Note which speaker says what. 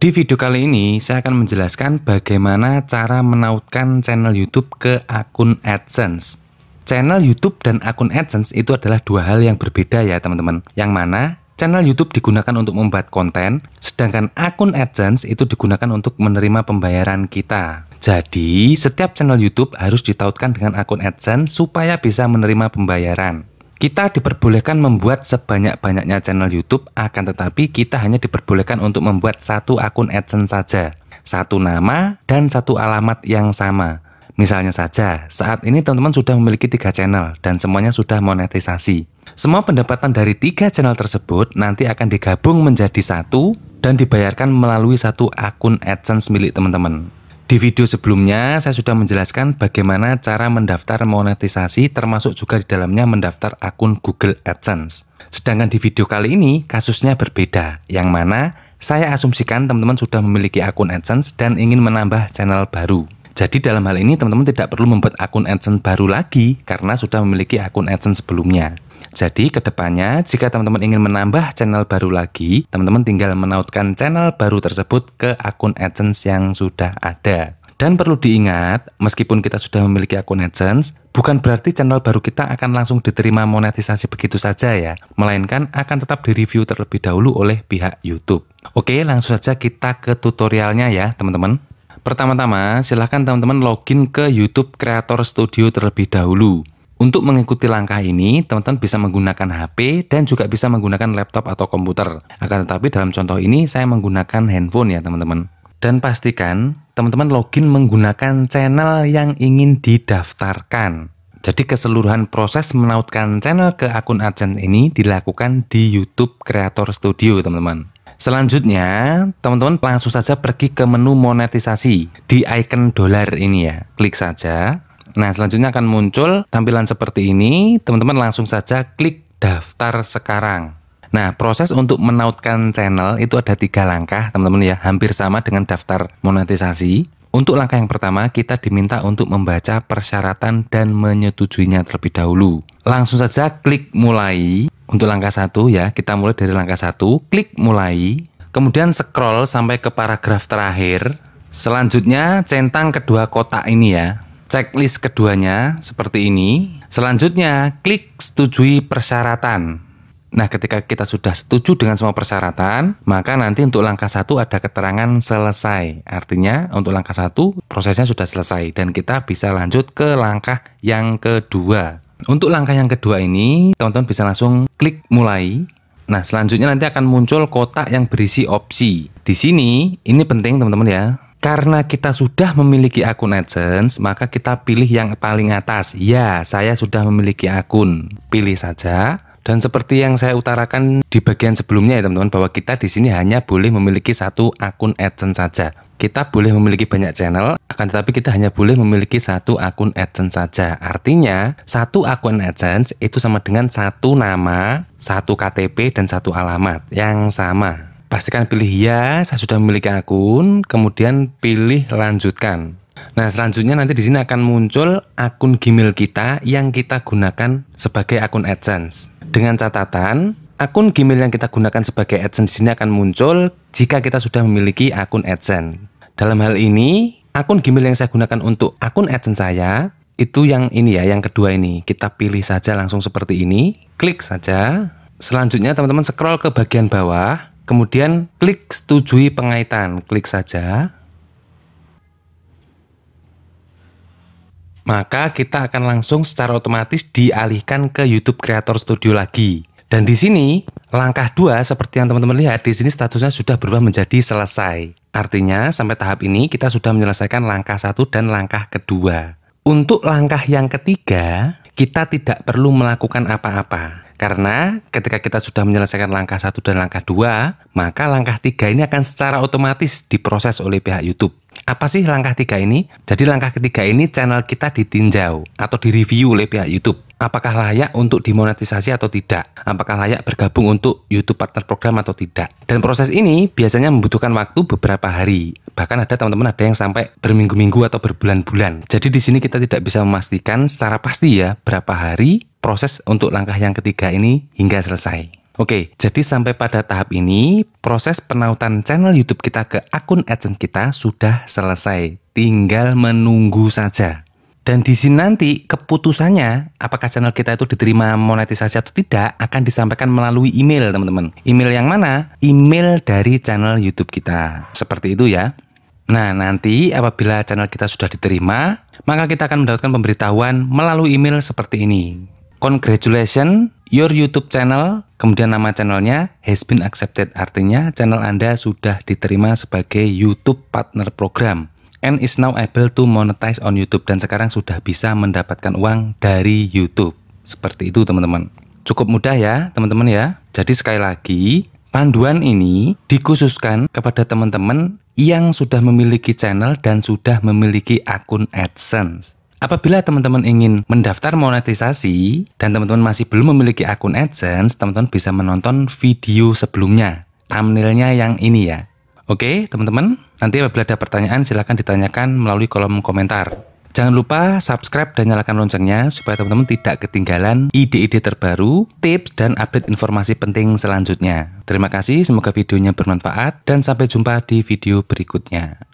Speaker 1: Di video kali ini, saya akan menjelaskan bagaimana cara menautkan channel YouTube ke akun AdSense. Channel YouTube dan akun AdSense itu adalah dua hal yang berbeda ya teman-teman. Yang mana channel YouTube digunakan untuk membuat konten, sedangkan akun AdSense itu digunakan untuk menerima pembayaran kita. Jadi, setiap channel YouTube harus ditautkan dengan akun AdSense supaya bisa menerima pembayaran. Kita diperbolehkan membuat sebanyak-banyaknya channel YouTube, akan tetapi kita hanya diperbolehkan untuk membuat satu akun AdSense saja, satu nama, dan satu alamat yang sama. Misalnya saja, saat ini teman-teman sudah memiliki tiga channel dan semuanya sudah monetisasi. Semua pendapatan dari tiga channel tersebut nanti akan digabung menjadi satu dan dibayarkan melalui satu akun AdSense milik teman-teman. Di video sebelumnya, saya sudah menjelaskan bagaimana cara mendaftar monetisasi termasuk juga di dalamnya mendaftar akun Google AdSense. Sedangkan di video kali ini, kasusnya berbeda, yang mana saya asumsikan teman-teman sudah memiliki akun AdSense dan ingin menambah channel baru. Jadi dalam hal ini teman-teman tidak perlu membuat akun AdSense baru lagi karena sudah memiliki akun AdSense sebelumnya. Jadi kedepannya jika teman-teman ingin menambah channel baru lagi, teman-teman tinggal menautkan channel baru tersebut ke akun AdSense yang sudah ada. Dan perlu diingat, meskipun kita sudah memiliki akun AdSense, bukan berarti channel baru kita akan langsung diterima monetisasi begitu saja ya, melainkan akan tetap direview terlebih dahulu oleh pihak YouTube. Oke, langsung saja kita ke tutorialnya ya, teman-teman. Pertama-tama, silahkan teman-teman login ke YouTube Creator Studio terlebih dahulu. Untuk mengikuti langkah ini, teman-teman bisa menggunakan HP dan juga bisa menggunakan laptop atau komputer. Akan tetapi dalam contoh ini saya menggunakan handphone ya teman-teman. Dan pastikan teman-teman login menggunakan channel yang ingin didaftarkan. Jadi keseluruhan proses menautkan channel ke akun AdSense ini dilakukan di YouTube Creator Studio teman-teman. Selanjutnya, teman-teman langsung saja pergi ke menu monetisasi di icon dolar ini ya. Klik saja. Nah, selanjutnya akan muncul tampilan seperti ini. Teman-teman langsung saja klik daftar sekarang. Nah, proses untuk menautkan channel itu ada tiga langkah, teman-teman ya. Hampir sama dengan daftar monetisasi. Untuk langkah yang pertama, kita diminta untuk membaca persyaratan dan menyetujuinya terlebih dahulu. Langsung saja klik mulai. Untuk langkah satu ya, kita mulai dari langkah satu, klik mulai. Kemudian scroll sampai ke paragraf terakhir. Selanjutnya centang kedua kotak ini ya. Checklist keduanya seperti ini. Selanjutnya klik setujui persyaratan. Nah, ketika kita sudah setuju dengan semua persyaratan, maka nanti untuk langkah satu ada keterangan selesai. Artinya, untuk langkah satu prosesnya sudah selesai dan kita bisa lanjut ke langkah yang kedua. Untuk langkah yang kedua ini, teman-teman bisa langsung klik mulai. Nah, selanjutnya nanti akan muncul kotak yang berisi opsi. Di sini, ini penting teman-teman ya. Karena kita sudah memiliki akun AdSense, maka kita pilih yang paling atas. Ya, saya sudah memiliki akun. Pilih saja. Dan seperti yang saya utarakan di bagian sebelumnya ya teman-teman bahwa kita di sini hanya boleh memiliki satu akun AdSense saja. Kita boleh memiliki banyak channel, akan tetapi kita hanya boleh memiliki satu akun AdSense saja. Artinya, satu akun AdSense itu sama dengan satu nama, satu KTP dan satu alamat yang sama. Pastikan pilih ya, saya sudah memiliki akun, kemudian pilih lanjutkan. Nah, selanjutnya nanti di sini akan muncul akun Gmail kita yang kita gunakan sebagai akun AdSense. Dengan catatan, akun Gmail yang kita gunakan sebagai AdSense ini akan muncul jika kita sudah memiliki akun AdSense. Dalam hal ini, akun Gmail yang saya gunakan untuk akun AdSense saya itu yang ini ya, yang kedua ini. Kita pilih saja langsung seperti ini, klik saja. Selanjutnya teman-teman scroll ke bagian bawah, kemudian klik setujui pengaitan, klik saja. maka kita akan langsung secara otomatis dialihkan ke YouTube Creator Studio lagi. Dan di sini, langkah dua seperti yang teman-teman lihat, di sini statusnya sudah berubah menjadi selesai. Artinya, sampai tahap ini kita sudah menyelesaikan langkah satu dan langkah kedua. Untuk langkah yang ketiga, kita tidak perlu melakukan apa-apa. Karena ketika kita sudah menyelesaikan langkah satu dan langkah dua, maka langkah tiga ini akan secara otomatis diproses oleh pihak YouTube. Apa sih langkah tiga ini? Jadi langkah ketiga ini channel kita ditinjau atau direview oleh pihak YouTube. Apakah layak untuk dimonetisasi atau tidak? Apakah layak bergabung untuk YouTube Partner Program atau tidak? Dan proses ini biasanya membutuhkan waktu beberapa hari. Bahkan ada teman-teman ada yang sampai berminggu-minggu atau berbulan-bulan. Jadi di sini kita tidak bisa memastikan secara pasti ya berapa hari proses untuk langkah yang ketiga ini hingga selesai. Oke, jadi sampai pada tahap ini, proses penautan channel YouTube kita ke akun AdSense kita sudah selesai. Tinggal menunggu saja. Dan di sini nanti keputusannya apakah channel kita itu diterima monetisasi atau tidak akan disampaikan melalui email, teman-teman. Email yang mana? Email dari channel YouTube kita. Seperti itu ya. Nah, nanti apabila channel kita sudah diterima, maka kita akan mendapatkan pemberitahuan melalui email seperti ini congratulations your YouTube channel, kemudian nama channelnya has been accepted, artinya channel Anda sudah diterima sebagai YouTube Partner Program and is now able to monetize on YouTube dan sekarang sudah bisa mendapatkan uang dari YouTube. Seperti itu teman-teman. Cukup mudah ya teman-teman ya. Jadi sekali lagi, panduan ini dikhususkan kepada teman-teman yang sudah memiliki channel dan sudah memiliki akun AdSense. Apabila teman-teman ingin mendaftar monetisasi dan teman-teman masih belum memiliki akun AdSense, teman-teman bisa menonton video sebelumnya, thumbnailnya yang ini ya. Oke, teman-teman, nanti apabila ada pertanyaan silahkan ditanyakan melalui kolom komentar. Jangan lupa subscribe dan nyalakan loncengnya supaya teman-teman tidak ketinggalan ide-ide terbaru, tips, dan update informasi penting selanjutnya. Terima kasih, semoga videonya bermanfaat, dan sampai jumpa di video berikutnya.